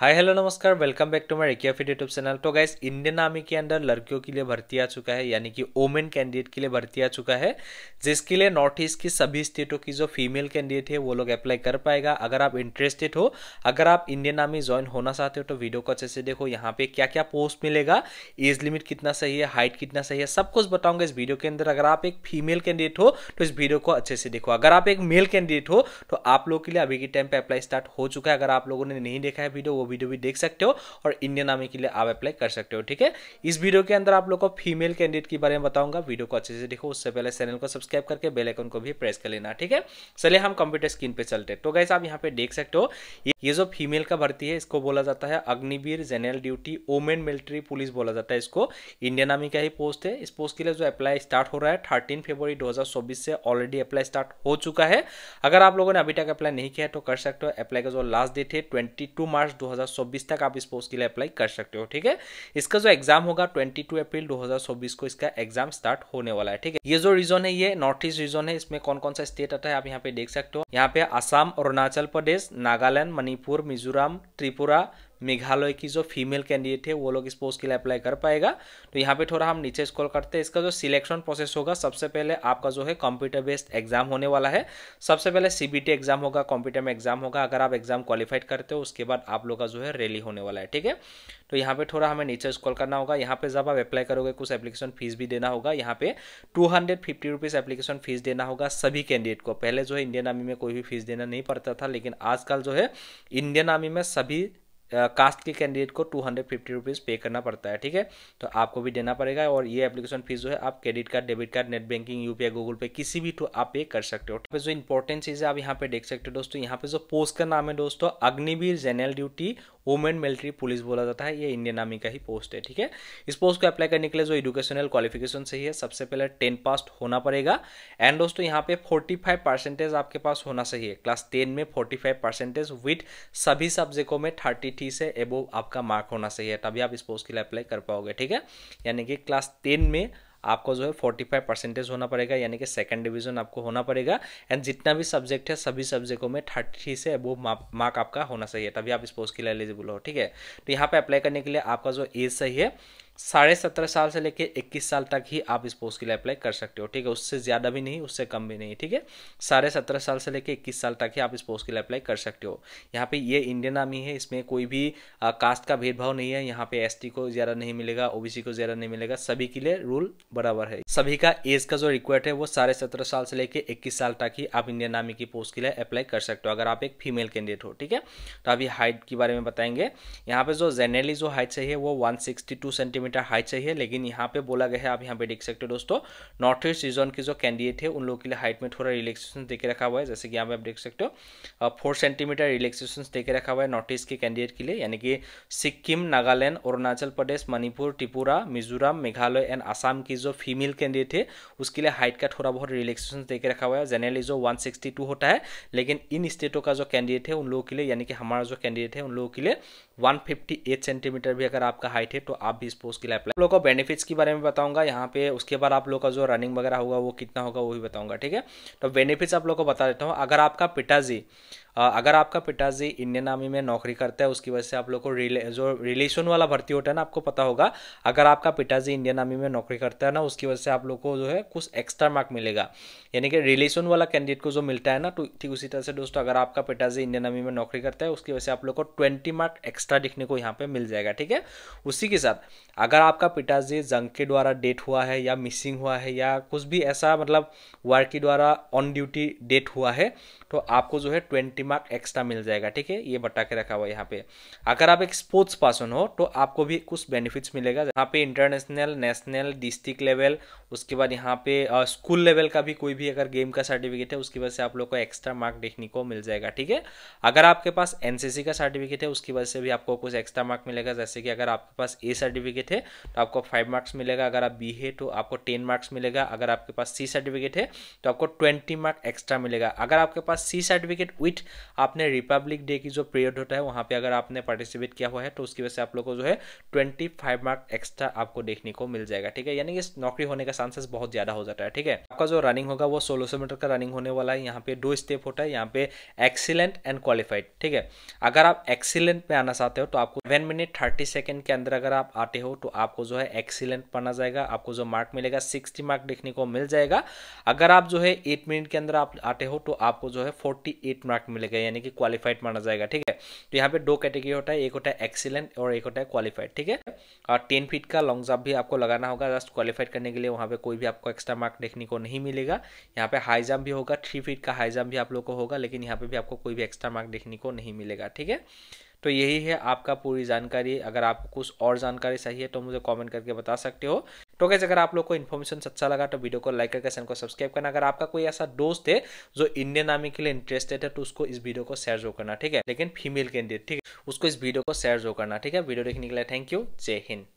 हाय hello नमस्कार welcome back to my रेकिया fit YouTube channel तो गाइस इंडियन आर्मी के अंदर लड़कियों के लिए भर्ती आ चुका है यानी कि ओमेन कैंडिडेट के लिए भर्ती आ चुका है जिसके लिए नॉर्थ ईस्ट की सभी स्टेटों की जो फीमेल कैंडिडेट है वो लोग अप्लाई कर पाएगा अगर आप इंटरेस्टेड हो अगर आप इंडियन आर्मी ज्वाइन होना चाहते हो तो वीडियो को अच्छे से देखो यहाँ पे क्या क्या पोस्ट मिलेगा एज लिमिट कितना सही है हाइट कितना सही है सब कुछ बताऊंगा इस वीडियो के अंदर अगर आप एक फीमेल कैंडिडेट हो तो इस वीडियो को अच्छे से देखो अगर आप एक मेल कैंडिडेट हो तो आप लोग के लिए अभी के टाइम पर अप्लाई स्टार्ट हो चुका है अगर आप लोगों ने नहीं देखा है वीडियो वो वीडियो भी देख सकते हो और इंडियन आर्मी के लिए आप अप्लाई कर सकते हो ठीक है इस वीडियो के अंदर आप लोग को फीमेल कैंडिडेट के बारे में बताऊंगा वीडियो को अच्छे से देखो उससे पहले चैनल को सब्सक्राइब करके बेलाइकन को भी प्रेस कर लेना ठीक है चलिए हम कंप्यूटर स्क्रीन पर चलते तो गैस आप यहाँ पे देख सकते हो ये जो फीमेल का भर्ती है इसको बोला जाता है Agniveer general duty women military police बोला जाता है इसको इंडियन आर्मी का ही पोस्ट है इस पोस्ट के लिए जो अप्लाई स्टार्ट हो रहा है थर्टीन फरवरी दो से ऑलरेडी अप्लाई स्टार्ट हो चुका है अगर आप लोगों ने अभी तक अप्लाई नहीं किया है तो कर सकते हो अप्लाई का जो लास्ट डेट है ट्वेंटी मार्च दो तक आप इस पोस्ट के लिए अप्लाई कर सकते हो ठीक है इसका जो एग्जाम होगा ट्वेंटी अप्रैल दो को इसका एग्जाम स्टार्ट होने वाला है ठीक है ये जो रीजन है ये नॉर्थ ईस्ट रीजन है इसमें कौन कौन सा स्टेट आता है आप यहाँ पे देख सकते हो यहाँ पे आसाम अरुणाचल प्रदेश नागालैंड मणि मणिपुर मिजोराम त्रिपुरा मेघालय की जो फीमेल कैंडिडेट है वो लोग इस पोस्ट के लिए अप्लाई कर पाएगा तो यहाँ पे थोड़ा हम नीचे स्कॉल करते हैं इसका जो सिलेक्शन प्रोसेस होगा सबसे पहले आपका जो है कंप्यूटर बेस्ड एग्जाम होने वाला है सबसे पहले सीबीटी एग्जाम होगा कंप्यूटर में एग्जाम होगा अगर आप एग्जाम क्वालिफाइड करते हो उसके बाद आप लोग का जो है रैली होने वाला है ठीक है तो यहाँ पे थोड़ा हमें नीचे स्कॉल करना होगा यहाँ पे जब आप अप्लाई करोगे कुछ एप्लीकेशन फीस भी देना होगा यहाँ पे two hundred fifty rupees application fee देना होगा सभी कैंडिडेट को पहले जो है इंडियन आर्मी में कोई भी फीस देना नहीं पड़ता था लेकिन आजकल जो है इंडियन आर्मी में सभी कास्ट के कैंडिडेट को टू हंड्रेड फिफ्टी रुपीज़ पे करना पड़ता है ठीक है तो आपको भी देना पड़ेगा और ये एप्लीकेशन फीस जो है आप credit card debit card net banking UPI Google Pay किसी भी थ्रू आप पे कर सकते हो तो जो इंपॉर्टेंट चीज़ है आप यहाँ पे देख सकते हो दोस्तों यहाँ पे जो पोस्ट का नाम है दोस्तों Agniveer general duty women military police बोला जाता है ये इंडियन आर्मी का ही पोस्ट है ठीक है इस पोस्ट को अप्लाई करने के लिए जो एजुकेशनल क्वालिफिकेशन सही है सबसे पहले टेन पास होना पड़ेगा एंड दोस्तों यहाँ पे फोर्टी फाइव परसेंटेज आपके पास होना सही है क्लास टेन में फोर्टी फाइव परसेंटेज विथ सभी सब्जेक्टों में थर्टी थ्री से एबो आपका मार्क होना चाहिए तभी आप इस पोस्ट के लिए अप्लाई कर पाओगे ठीक है यानी कि क्लास टेन में आपको जो है फोर्टी फाइव परसेंटेज होना पड़ेगा यानी कि सेकेंड डिवीजन आपको होना पड़ेगा एंड जितना भी सब्जेक्ट है सभी सब्जेक्टों में थर्टी से वो मार्क आपका होना चाहिए तभी आप इस पोस्ट के लिए एलिजिबल हो ठीक है तो यहाँ पे अप्लाई करने के लिए आपका जो एज सही है साढ़े सत्रह साल से लेके इक्कीस साल तक ही आप इस पोस्ट के लिए अप्लाई कर सकते हो ठीक है उससे ज़्यादा भी नहीं उससे कम भी नहीं ठीक है साढ़े सत्रह साल से लेके इक्कीस साल तक ही आप इस पोस्ट के लिए अप्लाई कर सकते हो यहाँ पे ये इंडियन आर्मी है इसमें कोई भी आ, कास्ट का भेदभाव नहीं है यहाँ पे एस को ज़्यादा नहीं मिलेगा ओ को ज़्यादा नहीं मिलेगा सभी के लिए रूल बराबर है सभी का एज का जो रिक्वायर्ड है वो साढ़े सत्रह साल से लेकर इक्कीस साल तक ही आप इंडियन आर्मी की पोस्ट के लिए अप्लाई कर सकते हो अगर आप एक फीमेल कैंडिडेट हो ठीक है तो अभी हाइट के बारे में बताएंगे यहाँ पे जो जनरली जो हाइट चाहिए वो वन सेंटीमीटर টা হাই চাই হে লাগিন ইহা পে বলা গয় হে আব ইয়হা পে ডিএকসেক্টে দোস্তো নর্থ ইস্ট রিজন কে জো ক্যান্ডিডেট হে উন লোগ কে লিয়ে হাইট মে تھوڑا রিলাক্সেশন দেকে রাখা হয় জসে কি আব আপ ডিএকসেক্টো 4 সেন্টিমিটার রিলাক্সেশন দেকে রাখা হয় নর্থ ইস্ট কে ক্যান্ডিডেট কে লিয়ে ইয়ানি কি সিকিম নাগাল্যান্ড অরুণাচল প্রদেশ মণিপুর ত্রিপুরা মিজোরাম মেঘালয় এন্ড আসাম কে জো ফিমেল ক্যান্ডিডেট হে উস কে লিয়ে হাইট কাট থোড়া বহুত রিলাক্সেশন দেকে রাখা হয় জেনারেল ইজ 162 হোতা হে লেকিন ইন স্টেট ও কা জো ক্যান্ডিডেট হে উন লোগ কে লিয়ে ইয়ানি কি হামারা জো ক্যান্ডিডেট হে উন লোগ কে লিয়ে 158 সেন্টিমিটার ভি হকার আপ কা হাইট হে তো আপ ভি उसके लिए अप्लाई लोगों को बेनिफिट्स के बारे में बताऊंगा यहाँ पे उसके बाद आप लोग का जो रनिंग वगैरह होगा वो कितना होगा वो भी बताऊंगा ठीक है तो बेनिफिट्स आप लोग को बता देता हूँ अगर आपका पिताजी अगर आपका पिताजी इंडियन आर्मी में नौकरी करता है उसकी वजह से आप लोग को रिले जो रिलेशन वाला भर्ती होता है ना आपको पता होगा अगर आपका पिताजी इंडियन आर्मी में नौकरी करता है ना उसकी वजह से आप लोग को जो है कुछ एक्स्ट्रा मार्क मिलेगा यानी कि रिलेशन वाला कैंडिडेट को जो मिलता है ना तो ठीक उसी तरह से दोस्तों अगर आपका पिताजी इंडियन आर्मी में नौकरी करता है उसकी वजह से आप लोग को ट्वेंटी मार्क एक्स्ट्रा दिखने को यहाँ पर मिल जाएगा ठीक है उसी के साथ अगर आपका पिताजी जंग के द्वारा डेट हुआ है या मिसिंग हुआ है या कुछ भी ऐसा मतलब वर्क के द्वारा ऑन ड्यूटी डेट हुआ है तो आपको जो है ट्वेंटी मार्क एक्स्ट्रा मिल जाएगा ठीक है ये बटा के रखा हुआ है यहाँ पे अगर आप एक स्पोर्ट्स पर्सन हो तो आपको भी कुछ बेनिफिट्स मिलेगा यहाँ पे इंटरनेशनल नेशनल डिस्ट्रिक्ट लेवल उसके बाद यहाँ पे स्कूल लेवल का भी कोई भी अगर गेम का सर्टिफिकेट है उसकी वजह से आप लोग को एक्स्ट्रा मार्क देखने को मिल जाएगा ठीक है अगर आपके पास एनसीसी का सर्टिफिकेट है उसकी वजह से भी आपको कुछ एक्स्ट्रा मार्क मिलेगा जैसे कि अगर आपके पास ए सर्टिफिकेट सर्टिफिकेट है तो आपको फाइव मार्क्स मिलेगा अगर आप बी है तो आपको टेन मार्क्स मिलेगा अगर आपके पास सी सर्टिफिकेट है तो आपको ट्वेंटी मार्क एक्स्ट्रा मिलेगा अगर आपके पास सी सर्टिफिकेट विथ आपने रिपब्लिक डे की जो पीरियड होता है वहाँ पर अगर आपने पार्टिसिपेट किया हुआ है तो उसकी वजह से आप लोग को जो है ट्वेंटी फाइव मार्क एक्स्ट्रा आपको देखने को मिल जाएगा ठीक है यानी कि नौकरी होने का चांसेस बहुत ज़्यादा हो जाता है ठीक है आपका जो रनिंग होगा वो सोलह सौ मीटर का रनिंग होने वाला है यहाँ पे दो स्टेप होता है यहाँ पे एक्सीलेंट एंड क्वालिफाइड ठीक है अगर आप एक्सीलेंट पे आना चाहते हो तो आपको वन मिनट थर्टी सेकेंड के अंदर अगर आप आते हो तो आपको जो है एक्सीलेंट पढ़ना जाएगा आपको जो मार्क मिलेगा सिक्सटी मार्क देखने को मिल जाएगा अगर आप जो है एट मिनट के अंदर आप आते हो तो आपको जो है फोर्टी एट मार्क मिलेगा यानी कि क्वालिफाइड माना जाएगा ठीक है तो यहाँ पे दो कैटेगरी होता है एक होता है एक्सीलेंट और एक होता है क्वालिफाइड ठीक है और टेन फीट का लॉन्ग जाप भी आपको लगाना होगा जस्ट क्वालिफाइड करने के लिए वहाँ पे कोई भी आपको एक्स्ट्रा मार्क देखने को नहीं मिलेगा यहाँ पे हाई जंप भी होगा थ्री फीट का हाई जंप भी आप लोग को होगा लेकिन यहाँ पे भी आपको कोई भी एक्स्ट्रा मार्क देखने को नहीं मिलेगा ठीक है तो यही है आपका पूरी जानकारी अगर आपको कुछ और जानकारी चाहिए तो मुझे कमेंट करके बता सकते हो तो कैसे अगर आप लोग को इन्फॉर्मेशन अच्छा लगा तो वीडियो को लाइक करके चैनल को सब्सक्राइब करना अगर आपका कोई ऐसा दोस्त है जो इंडियन आर्मी के लिए इंटरेस्टेड है तो उसको इस वीडियो को शेयर जो करना ठीक है लेकिन फीमेल कैंडिडेट ठीक है उसको इस वीडियो को शेयर जो करना ठीक है वीडियो देखने के लिए थैंक यू जय हिंद